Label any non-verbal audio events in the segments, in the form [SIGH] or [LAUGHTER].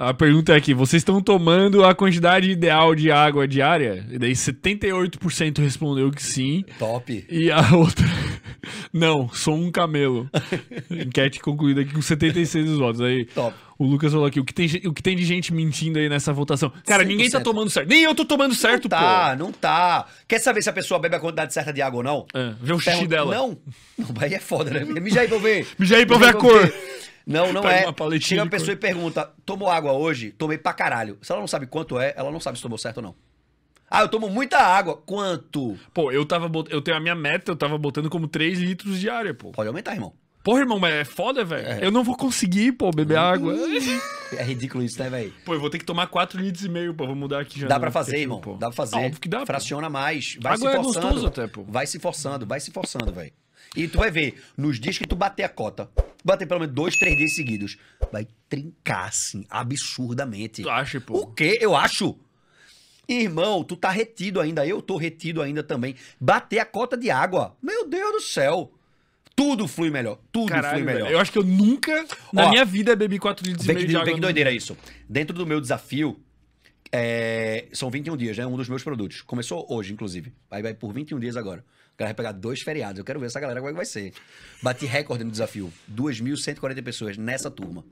A pergunta é aqui: vocês estão tomando a quantidade ideal de água diária? E daí 78% respondeu que sim. Top. E a [LAUGHS] outra. Não, sou um camelo. [LAUGHS] Enquete concluída aqui com 76 votos. Aí, Top. O Lucas falou aqui, o que, tem, o que tem de gente mentindo aí nessa votação? Cara, 100%. ninguém tá tomando certo. Nem eu tô tomando certo, não tá, pô. Não tá, Quer saber se a pessoa bebe a quantidade certa de água ou não? É, vê o xixi dela. Não. Não, aí é foda, né? Mijar aí pra eu ver. Mijar aí pra eu ver a cor. Ver. Não, não é. Chega uma pessoa coisa. e pergunta: tomou água hoje? Tomei pra caralho. Se ela não sabe quanto é, ela não sabe se tomou certo ou não. Ah, eu tomo muita água. Quanto? Pô, eu tava bot... eu tenho a minha meta, eu tava botando como 3 litros diária, pô. Pode aumentar, irmão. Porra, irmão, mas é foda, velho. É. Eu não vou conseguir, pô, beber uhum. água. É ridículo isso, né, velho? Pô, eu vou ter que tomar 4 litros e meio, pô. Vou mudar aqui já. Dá pra fazer, irmão. Pô. Dá pra fazer. Ah, óbvio que dá, Fraciona pô. mais. Vai água se é forçando. É gostoso até, pô. Vai se forçando, vai se forçando, velho. E tu vai ver, nos dias que tu bater a cota, bater pelo menos dois, três dias seguidos. Vai trincar, assim, absurdamente. Tu acha, pô? O quê? Eu acho. Irmão, tu tá retido ainda, eu tô retido ainda também. Bater a cota de água. Meu Deus do céu. Tudo flui melhor. Tudo Caralho, flui melhor. Velho. Eu acho que eu nunca na Ó, minha vida bebi 4 litros vê e meio que, de água. Vê que doideira isso. Dentro do meu desafio, é, são 21 dias, é né? um dos meus produtos. Começou hoje, inclusive. Vai, vai por 21 dias agora. O cara vai pegar dois feriados. Eu quero ver essa galera como é que vai ser. Bati recorde no desafio. 2.140 pessoas nessa turma.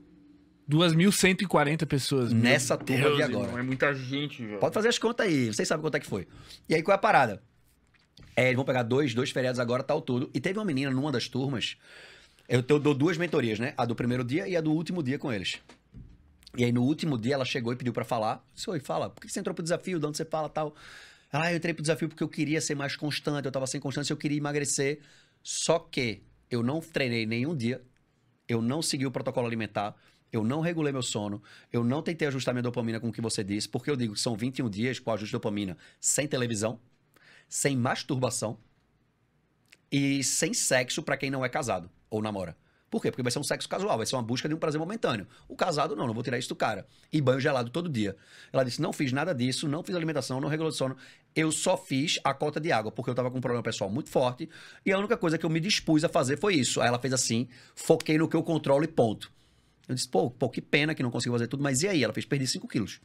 2.140 pessoas. Nessa turma de agora. Irmão, é muita gente, velho. Pode fazer as contas aí. Vocês sabem quanto é que foi. E aí, qual é a parada? É, eles vão pegar dois, dois feriados agora, tal, tudo. E teve uma menina numa das turmas. Eu, eu dou duas mentorias, né? A do primeiro dia e a do último dia com eles. E aí no último dia ela chegou e pediu para falar. Disse, Oi, fala, por que você entrou pro desafio? De onde você fala tal? Ah, eu entrei pro desafio porque eu queria ser mais constante, eu tava sem constância, eu queria emagrecer. Só que eu não treinei nenhum dia, eu não segui o protocolo alimentar, eu não regulei meu sono, eu não tentei ajustar minha dopamina com o que você disse, porque eu digo que são 21 dias com ajuste de dopamina sem televisão, sem masturbação e sem sexo para quem não é casado ou namora. Por quê? Porque vai ser um sexo casual, vai ser uma busca de um prazer momentâneo. O casado, não, não vou tirar isso do cara. E banho gelado todo dia. Ela disse: não fiz nada disso, não fiz alimentação, não regulou de sono. Eu só fiz a cota de água, porque eu tava com um problema pessoal muito forte. E a única coisa que eu me dispus a fazer foi isso. Aí ela fez assim, foquei no que eu controlo e ponto. Eu disse: pô, pô que pena que não consigo fazer tudo, mas e aí? Ela fez perder 5 quilos.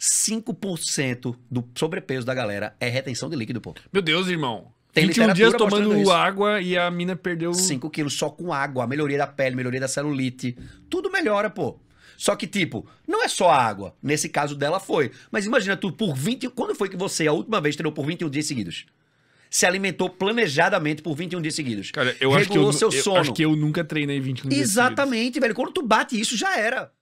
5% do sobrepeso da galera é retenção de líquido, pô. Meu Deus, irmão. Tem 21 dias tomando isso. água e a mina perdeu... 5 quilos só com água. Melhoria da pele, melhoria da celulite. Tudo melhora, pô. Só que, tipo, não é só água. Nesse caso dela foi. Mas imagina tu, por 20... Quando foi que você, a última vez, treinou por 21 dias seguidos? se alimentou planejadamente por 21 dias seguidos. Cara, eu Regulou acho que eu, seu eu, sono. acho que eu nunca treinei 21 Exatamente, dias Exatamente, velho. Quando tu bate isso, já era.